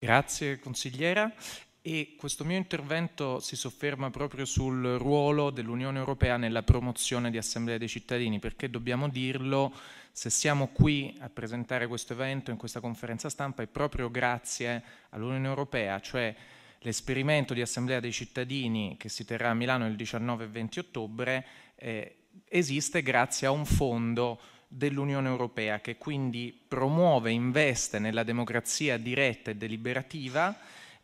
Grazie consigliera. E questo mio intervento si sofferma proprio sul ruolo dell'Unione Europea nella promozione di Assemblea dei cittadini, perché dobbiamo dirlo, se siamo qui a presentare questo evento in questa conferenza stampa è proprio grazie all'Unione Europea, cioè l'esperimento di Assemblea dei cittadini che si terrà a Milano il 19 e 20 ottobre eh, esiste grazie a un fondo dell'Unione Europea, che quindi promuove, e investe nella democrazia diretta e deliberativa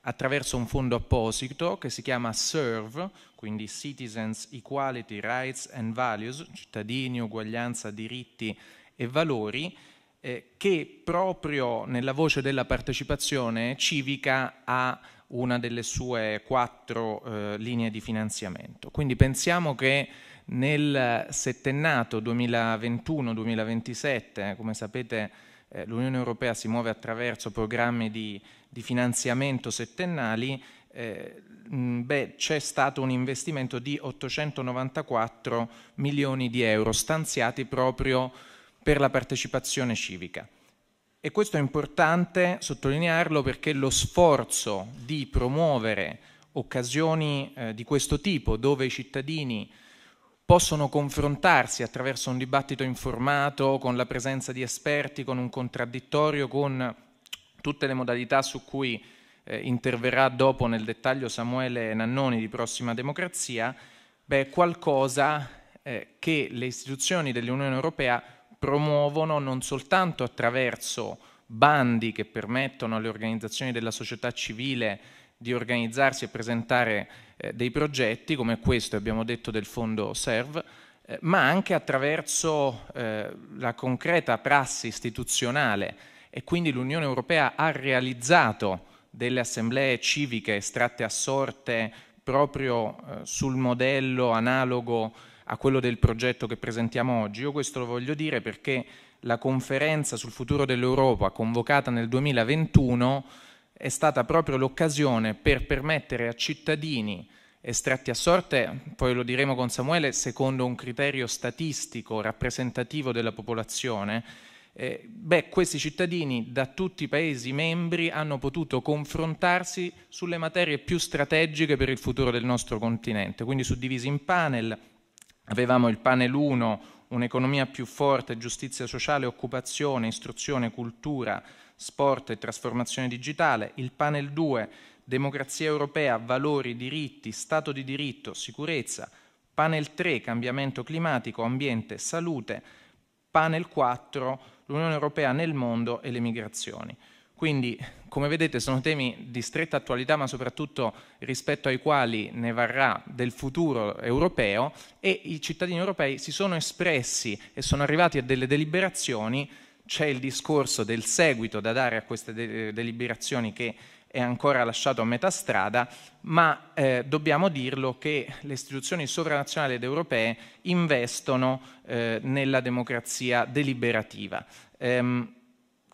attraverso un fondo apposito che si chiama CERV, quindi Citizens Equality, Rights and Values, cittadini, uguaglianza, diritti e valori, eh, che proprio nella voce della partecipazione civica ha una delle sue quattro eh, linee di finanziamento. Quindi pensiamo che nel settennato 2021-2027, eh, come sapete eh, l'Unione Europea si muove attraverso programmi di, di finanziamento settennali, eh, beh, c'è stato un investimento di 894 milioni di euro stanziati proprio per la partecipazione civica. E questo è importante sottolinearlo perché lo sforzo di promuovere occasioni eh, di questo tipo dove i cittadini possono confrontarsi attraverso un dibattito informato, con la presenza di esperti, con un contraddittorio, con tutte le modalità su cui eh, interverrà dopo nel dettaglio Samuele Nannoni di Prossima Democrazia, beh, qualcosa eh, che le istituzioni dell'Unione Europea promuovono non soltanto attraverso bandi che permettono alle organizzazioni della società civile di organizzarsi e presentare eh, dei progetti come questo, abbiamo detto, del fondo SERV, eh, ma anche attraverso eh, la concreta prassi istituzionale e quindi l'Unione Europea ha realizzato delle assemblee civiche estratte a sorte proprio eh, sul modello analogo a quello del progetto che presentiamo oggi. Io questo lo voglio dire perché la conferenza sul futuro dell'Europa convocata nel 2021 è stata proprio l'occasione per permettere a cittadini estratti a sorte, poi lo diremo con Samuele, secondo un criterio statistico rappresentativo della popolazione, eh, beh, questi cittadini da tutti i Paesi membri hanno potuto confrontarsi sulle materie più strategiche per il futuro del nostro continente, quindi suddivisi in panel. Avevamo il panel 1, un'economia più forte, giustizia sociale, occupazione, istruzione, cultura, sport e trasformazione digitale, il panel 2, democrazia europea, valori, diritti, Stato di diritto, sicurezza, panel 3, cambiamento climatico, ambiente, salute, panel 4, l'Unione Europea nel mondo e le migrazioni. Quindi, come vedete, sono temi di stretta attualità, ma soprattutto rispetto ai quali ne varrà del futuro europeo e i cittadini europei si sono espressi e sono arrivati a delle deliberazioni c'è il discorso del seguito da dare a queste de- eh, deliberazioni che è ancora lasciato a metà strada, ma eh, dobbiamo dirlo che le istituzioni sovranazionali ed europee investono eh, nella democrazia deliberativa. Ehm,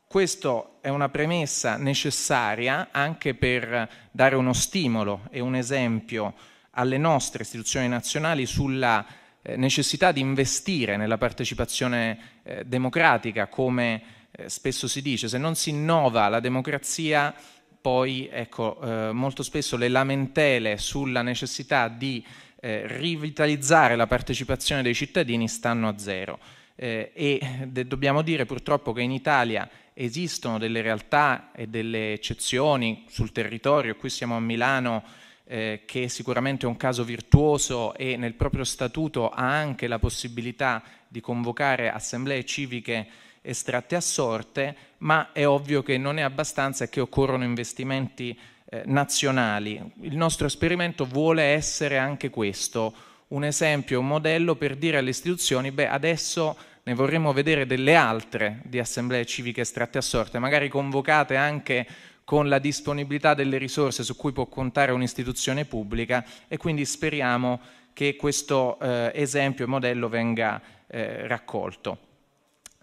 questa è una premessa necessaria anche per dare uno stimolo e un esempio alle nostre istituzioni nazionali sulla eh, necessità di investire nella partecipazione eh, democratica, come eh, spesso si dice, se non si innova la democrazia, poi ecco, eh, molto spesso le lamentele sulla necessità di eh, rivitalizzare la partecipazione dei cittadini stanno a zero. Eh, e de- dobbiamo dire purtroppo che in Italia esistono delle realtà e delle eccezioni sul territorio, qui siamo a Milano, eh, che sicuramente è un caso virtuoso e nel proprio statuto ha anche la possibilità di convocare assemblee civiche estratte a sorte, ma è ovvio che non è abbastanza e che occorrono investimenti eh, nazionali. Il nostro esperimento vuole essere anche questo, un esempio, un modello per dire alle istituzioni, beh adesso ne vorremmo vedere delle altre di assemblee civiche estratte a sorte, magari convocate anche con la disponibilità delle risorse su cui può contare un'istituzione pubblica e quindi speriamo che questo eh, esempio e modello venga eh, raccolto.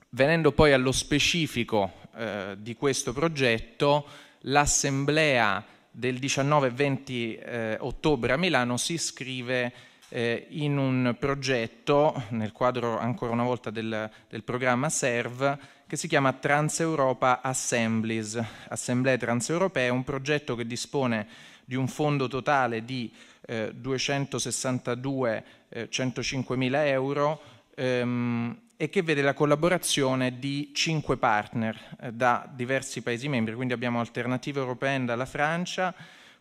Venendo poi allo specifico eh, di questo progetto, l'assemblea del 19 e 20 eh, ottobre a Milano si iscrive eh, in un progetto nel quadro ancora una volta del, del programma SERV che si chiama Transeuropa Assemblies, Assemblee Transeuropee, un progetto che dispone di un fondo totale di eh, 262 eh, euro ehm, e che vede la collaborazione di cinque partner eh, da diversi Paesi membri, quindi abbiamo Alternative Europeen dalla Francia,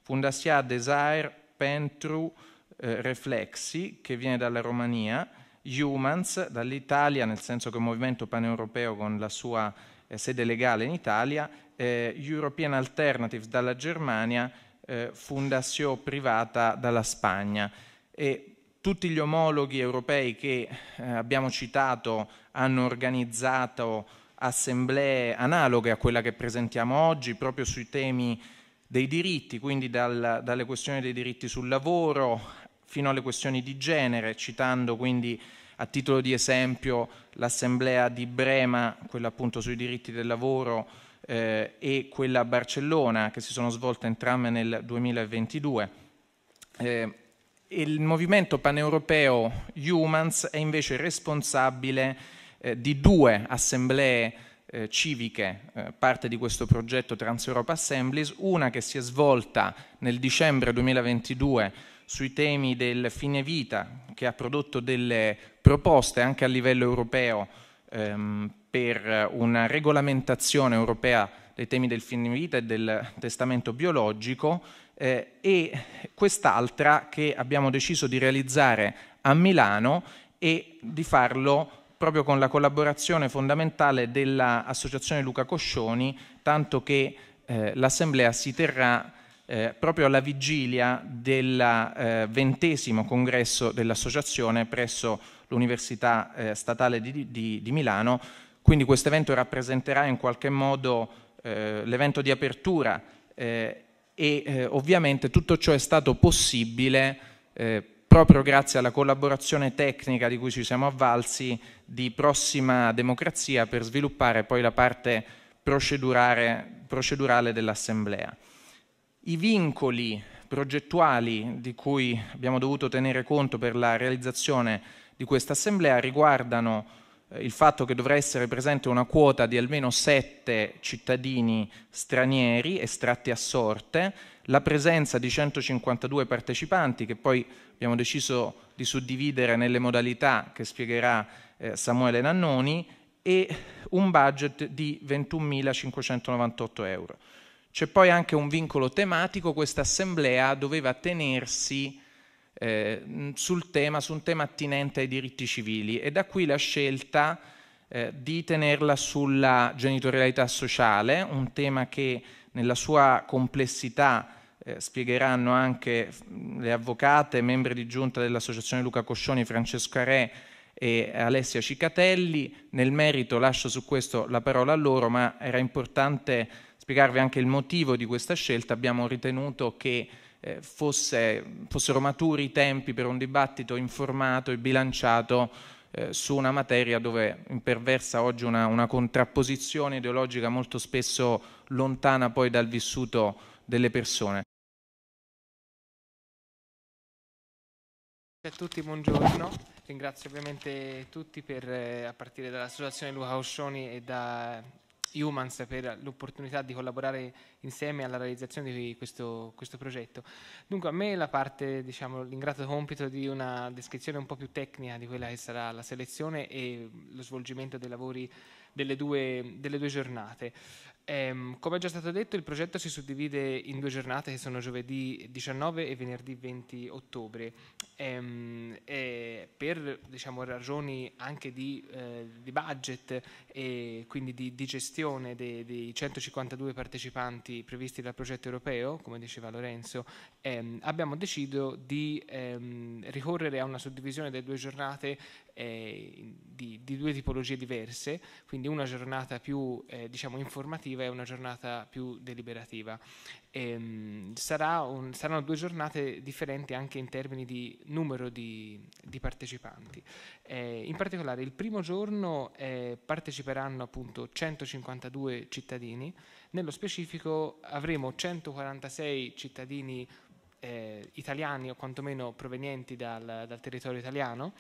Fundasia Desire, Pentru, eh, Reflexi, che viene dalla Romania, Humans dall'Italia, nel senso che è un movimento paneuropeo con la sua eh, sede legale in Italia, eh, European Alternatives dalla Germania, eh, Fundación Privata dalla Spagna. E tutti gli omologhi europei che eh, abbiamo citato hanno organizzato assemblee analoghe a quella che presentiamo oggi proprio sui temi dei diritti, quindi dal, dalle questioni dei diritti sul lavoro fino alle questioni di genere, citando quindi a titolo di esempio l'assemblea di Brema, quella appunto sui diritti del lavoro, eh, e quella a Barcellona, che si sono svolte entrambe nel 2022. Eh, il movimento paneuropeo Humans è invece responsabile eh, di due assemblee eh, civiche, eh, parte di questo progetto Trans Europe Assemblies, una che si è svolta nel dicembre 2022 sui temi del fine vita, che ha prodotto delle proposte anche a livello europeo ehm, per una regolamentazione europea dei temi del fine vita e del testamento biologico eh, e quest'altra che abbiamo deciso di realizzare a Milano e di farlo proprio con la collaborazione fondamentale dell'Associazione Luca Coscioni, tanto che eh, l'Assemblea si terrà eh, proprio alla vigilia del eh, ventesimo congresso dell'associazione presso l'Università eh, Statale di, di, di Milano. Quindi questo evento rappresenterà in qualche modo eh, l'evento di apertura eh, e eh, ovviamente tutto ciò è stato possibile proprio grazie alla collaborazione tecnica di cui ci siamo avvalsi di Prossima Democrazia per sviluppare poi la parte procedurale dell'Assemblea i vincoli progettuali di cui abbiamo dovuto tenere conto per la realizzazione di questa assemblea riguardano eh, il fatto che dovrà essere presente una quota di almeno sette cittadini stranieri estratti a sorte, la presenza di 152 partecipanti che poi abbiamo deciso di suddividere nelle modalità che spiegherà eh, Samuele Nannoni e un budget di 21.598 euro. C'è poi anche un vincolo tematico, questa assemblea doveva tenersi eh, sul tema, su un tema attinente ai diritti civili e da qui la scelta eh, di tenerla sulla genitorialità sociale, un tema che nella sua complessità eh, spiegheranno anche le avvocate, membri di giunta dell'associazione Luca Coscioni, Francesco Re e Alessia Cicatelli. Nel merito lascio su questo la parola a loro, ma era importante spiegarvi anche il motivo di questa scelta, abbiamo ritenuto che eh, fosse, fossero maturi i tempi per un dibattito informato e bilanciato eh, su una materia dove imperversa oggi una, una contrapposizione ideologica molto spesso lontana poi dal vissuto delle persone. a tutti, buongiorno. Ringrazio ovviamente tutti per, eh, a partire dall'Associazione Luca Oscioni e da Humans per l'opportunità di collaborare insieme alla realizzazione di questo, questo progetto. Dunque a me la parte, diciamo, l'ingrato compito di una descrizione un po' più tecnica di quella che sarà la selezione e lo svolgimento dei lavori delle due, delle due giornate. Ehm, come è già stato detto, il progetto si suddivide in due giornate che sono giovedì 19 e venerdì 20 ottobre. Ehm, per diciamo, ragioni anche di, eh, di, budget e quindi di, di gestione dei, dei, 152 partecipanti previsti dal progetto europeo, come diceva Lorenzo, ehm, abbiamo deciso di ehm, ricorrere a una suddivisione delle due giornate eh, di, di, due tipologie diverse, quindi una giornata più eh, diciamo, informativa lavorativa e una giornata più deliberativa. Ehm, un, saranno due giornate differenti anche in termini di numero di, di partecipanti. Eh, in particolare il primo giorno eh, parteciperanno appunto 152 cittadini, nello specifico avremo 146 cittadini eh, italiani o quantomeno provenienti dal, dal territorio italiano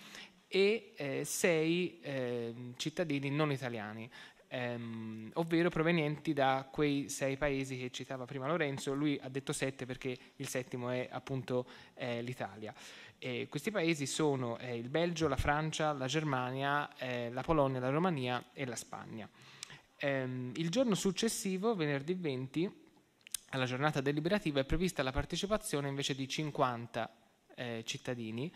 e eh, sei eh, cittadini non italiani, ehm, ovvero provenienti da quei sei paesi che citava prima Lorenzo, lui ha detto sette perché il settimo è appunto eh, l'Italia. E questi paesi sono eh, il Belgio, la Francia, la Germania, eh, la Polonia, la Romania e la Spagna. Ehm, il giorno successivo, venerdì 20, alla giornata deliberativa è prevista la partecipazione invece di 50 eh, cittadini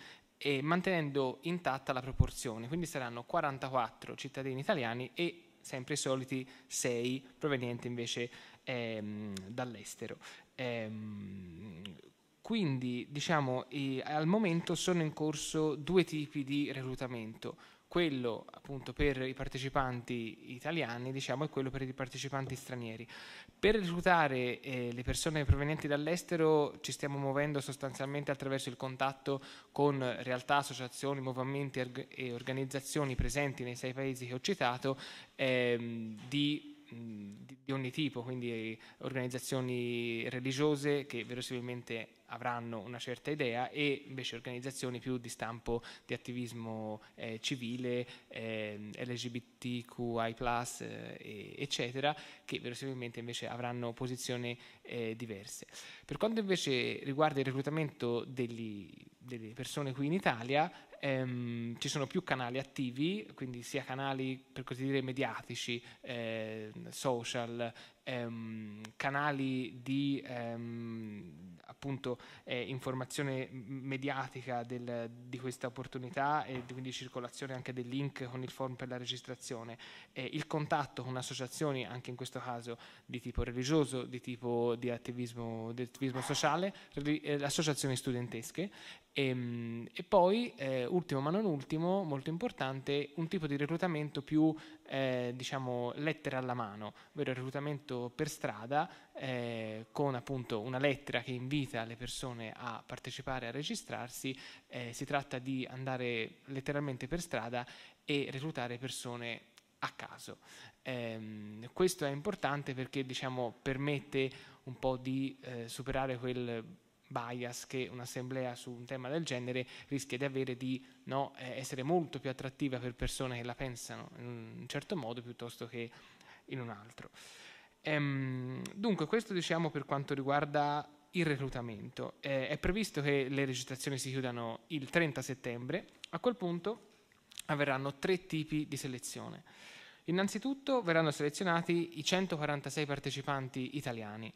mantenendo intatta la proporzione, quindi saranno 44 cittadini italiani e sempre i soliti 6 provenienti invece ehm, dall'estero. Ehm, quindi diciamo, eh, al momento sono in corso due tipi di reclutamento quello appunto per i partecipanti italiani diciamo, e quello per i partecipanti stranieri. Per reclutare eh, le persone provenienti dall'estero ci stiamo muovendo sostanzialmente attraverso il contatto con realtà, associazioni, movimenti e organizzazioni presenti nei sei paesi che ho citato ehm, di di, ogni tipo, quindi organizzazioni religiose che verosimilmente avranno una certa idea e invece organizzazioni più di stampo di attivismo eh, civile, eh, LGBTQI+, eh, eccetera, che verosimilmente invece avranno posizioni eh, diverse. Per quanto invece riguarda il reclutamento degli, delle persone qui in Italia, ehm, ci sono più canali attivi, quindi sia canali per così dire mediatici, eh, social, ehm, canali di ehm, appunto eh, informazione mediatica del, di questa opportunità e quindi circolazione anche del link con il form per la registrazione, eh, il contatto con associazioni anche in questo caso di tipo religioso, di tipo di attivismo, di attivismo sociale, eh, associazioni studentesche e, ehm, e poi, eh, ultimo ma non ultimo, molto importante, un tipo di reclutamento più eh, diciamo lettera alla mano, ovvero il reclutamento per strada eh, con appunto una lettera che invita le persone a partecipare, a registrarsi, eh, si tratta di andare letteralmente per strada e reclutare persone a caso. Eh, questo è importante perché diciamo, permette un po' di eh, superare quel bias che un'assemblea su un tema del genere rischia di avere di no, eh, essere molto più attrattiva per persone che la pensano in un certo modo piuttosto che in un altro. Ehm, dunque, questo diciamo per quanto riguarda il reclutamento. Eh, è previsto che le registrazioni si chiudano il 30 settembre, a quel punto avverranno tre tipi di selezione. Innanzitutto verranno selezionati i 146 partecipanti italiani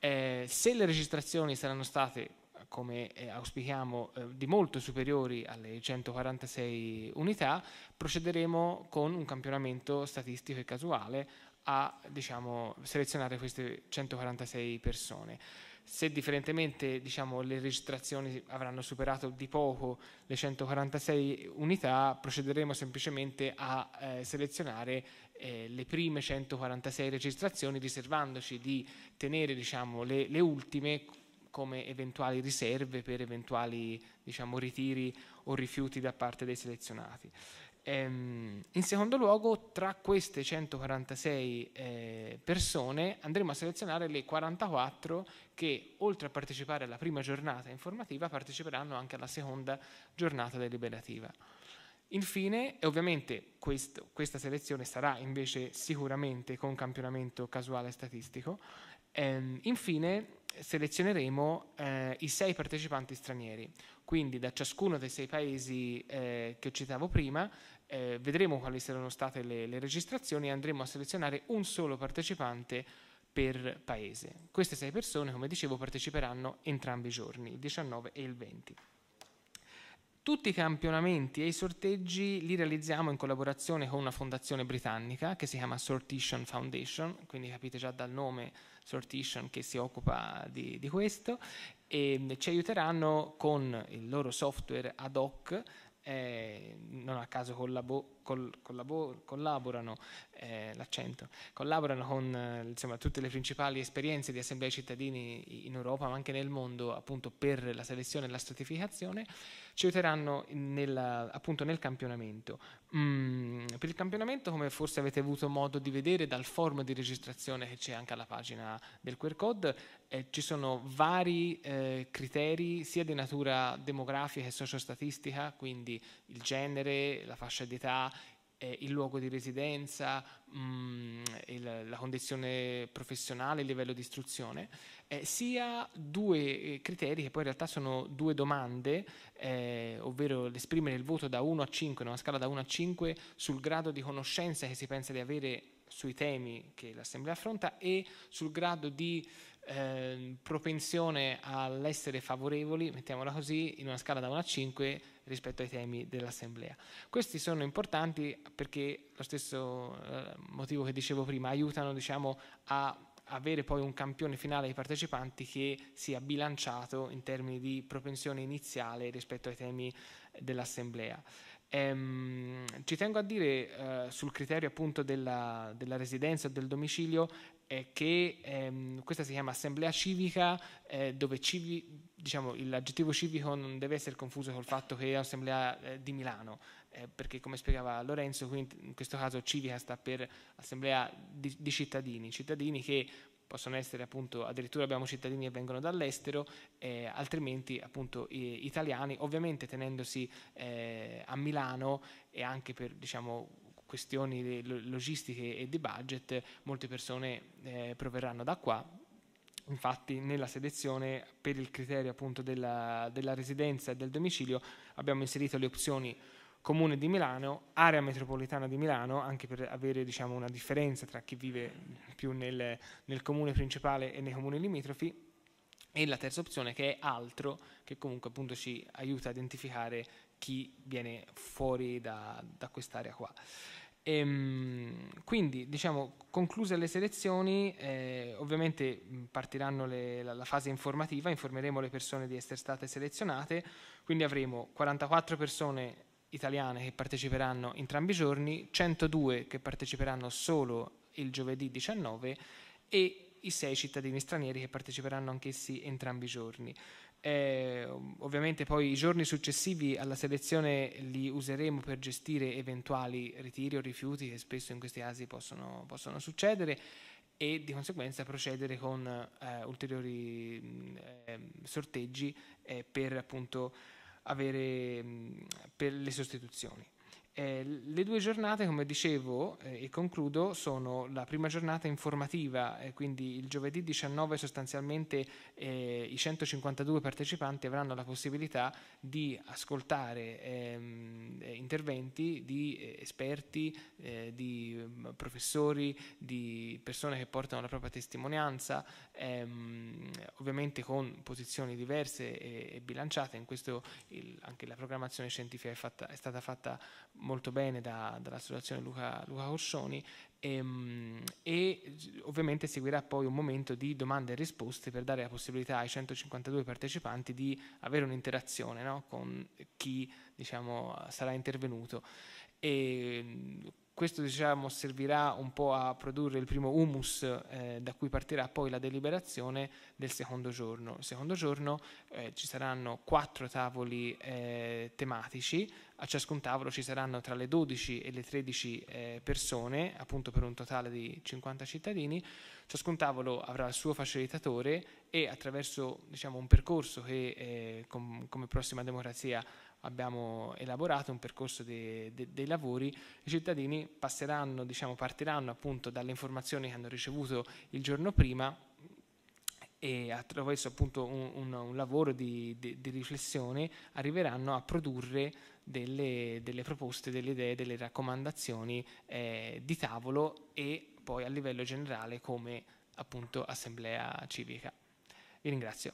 eh, se le registrazioni saranno state, come eh, auspichiamo, eh, di molto superiori alle 146 unità, procederemo con un campionamento statistico e casuale a diciamo, selezionare queste 146 persone. Se differentemente diciamo, le registrazioni avranno superato di poco le 146 unità, procederemo semplicemente a eh, selezionare eh, le prime 146 registrazioni, riservandoci di tenere diciamo, le, le, ultime come eventuali riserve per eventuali diciamo, ritiri o rifiuti da parte dei selezionati. Ehm, in secondo luogo, tra queste 146 eh, persone andremo a selezionare le 44 che, oltre a partecipare alla prima giornata informativa, parteciperanno anche alla seconda giornata deliberativa. Infine, ovviamente questo, questa selezione sarà invece sicuramente con campionamento casuale statistico, ehm, infine selezioneremo eh, i sei partecipanti stranieri, quindi da ciascuno dei sei paesi eh, che citavo prima eh, vedremo quali saranno state le, le registrazioni e andremo a selezionare un solo partecipante per paese. Queste sei persone, come dicevo, parteciperanno entrambi i giorni, il 19 e il 20. Tutti i campionamenti e i sorteggi li realizziamo in collaborazione con una fondazione britannica che si chiama Sortition Foundation, quindi capite già dal nome Sortition che si occupa di, di questo, e ci aiuteranno con il loro software ad hoc, eh, non a caso collabo collaborano, eh, collaborano con eh, insomma, tutte le principali esperienze di assemblea cittadini in Europa ma anche nel mondo appunto, per la selezione e la stratificazione, ci aiuteranno nella, appunto nel campionamento. Mm, per il campionamento, come forse avete avuto modo di vedere dal form di registrazione che c'è anche alla pagina del QR code, eh, ci sono vari eh, criteri sia di natura demografica che sociostatistica, quindi il genere, la fascia d'età, eh, il luogo di residenza, mh, mm, il, la condizione professionale, il livello di istruzione, eh, sia due eh, criteri che poi in realtà sono due domande, eh, ovvero l'esprimere il voto da 1 a 5, in una scala da 1 a 5, sul grado di conoscenza che si pensa di avere sui temi che l'Assemblea affronta e sul grado di ehm, propensione all'essere favorevoli, mettiamola così, in una scala da 1 a 5 rispetto ai temi dell'assemblea. Questi sono importanti perché lo stesso eh, motivo che dicevo prima, aiutano diciamo, a avere poi un campione finale ai partecipanti che sia bilanciato in termini di propensione iniziale rispetto ai temi dell'assemblea. Ehm, ci tengo a dire eh, sul criterio appunto della, della residenza o del domicilio eh, che ehm, questa si chiama assemblea civica, eh, dove civi, diciamo, l'aggettivo civico non deve essere confuso col fatto che è assemblea eh, di Milano, eh, perché come spiegava Lorenzo, qui in questo caso civica sta per assemblea di, di cittadini, cittadini che possono essere appunto addirittura abbiamo cittadini che vengono dall'estero, eh, altrimenti appunto i, italiani, ovviamente tenendosi eh, a Milano e anche per diciamo questioni logistiche e di budget, molte persone eh, proverranno da qua. Infatti nella selezione per il criterio appunto della, della residenza e del domicilio abbiamo inserito le opzioni comune di Milano, area metropolitana di Milano, anche per avere diciamo, una differenza tra chi vive più nel, nel, comune principale e nei comuni limitrofi, e la terza opzione che è altro, che comunque appunto ci aiuta a identificare chi viene fuori da, da quest'area qua. E, ehm, quindi, diciamo, concluse le selezioni, eh, ovviamente partiranno le, la, la, fase informativa, informeremo le persone di essere state selezionate, quindi avremo 44 persone italiane che parteciperanno entrambi i giorni, 102 che parteciperanno solo il giovedì 19 e i 6 cittadini stranieri che parteciperanno anch'essi entrambi i giorni. Eh, ovviamente poi i giorni successivi alla selezione li useremo per gestire eventuali ritiri o rifiuti che spesso in questi casi possono, possono succedere e di conseguenza procedere con eh, ulteriori mm, ehm, eh, sorteggi per appunto avere mh, mm, per le sostituzioni. Eh, le due giornate, come dicevo eh, e concludo, sono la prima giornata informativa, eh, quindi il giovedì 19 sostanzialmente eh, i 152 partecipanti avranno la possibilità di ascoltare ehm, eh, interventi di eh, esperti, di mm, professori, di persone che portano la propria testimonianza, ehm, ovviamente con posizioni diverse e, e bilanciate, in questo il, anche la programmazione scientifica è, fatta, è stata fatta molto molto bene da, dall'associazione Luca, Luca Orsoni e, ehm, e, ovviamente seguirà poi un momento di domande e risposte per dare la possibilità ai 152 partecipanti di avere un'interazione no? con chi diciamo, sarà intervenuto. E, ehm, questo diciamo, servirà un po' a produrre il primo humus eh, da cui partirà poi la deliberazione del secondo giorno. Il secondo giorno eh, ci saranno quattro tavoli eh, tematici, a ciascun tavolo ci saranno tra le 12 e le 13 eh, persone, appunto per un totale di 50 cittadini, ciascun tavolo avrà il suo facilitatore e attraverso diciamo, un percorso che eh, com come prossima democrazia abbiamo elaborato un percorso de, de, dei lavori, i cittadini passeranno, diciamo, partiranno appunto dalle informazioni che hanno ricevuto il giorno prima e attraverso appunto un, un, un lavoro di, di, di, riflessione arriveranno a produrre delle, delle proposte, delle idee, delle raccomandazioni eh, di tavolo e poi a livello generale come appunto assemblea civica. Vi ringrazio.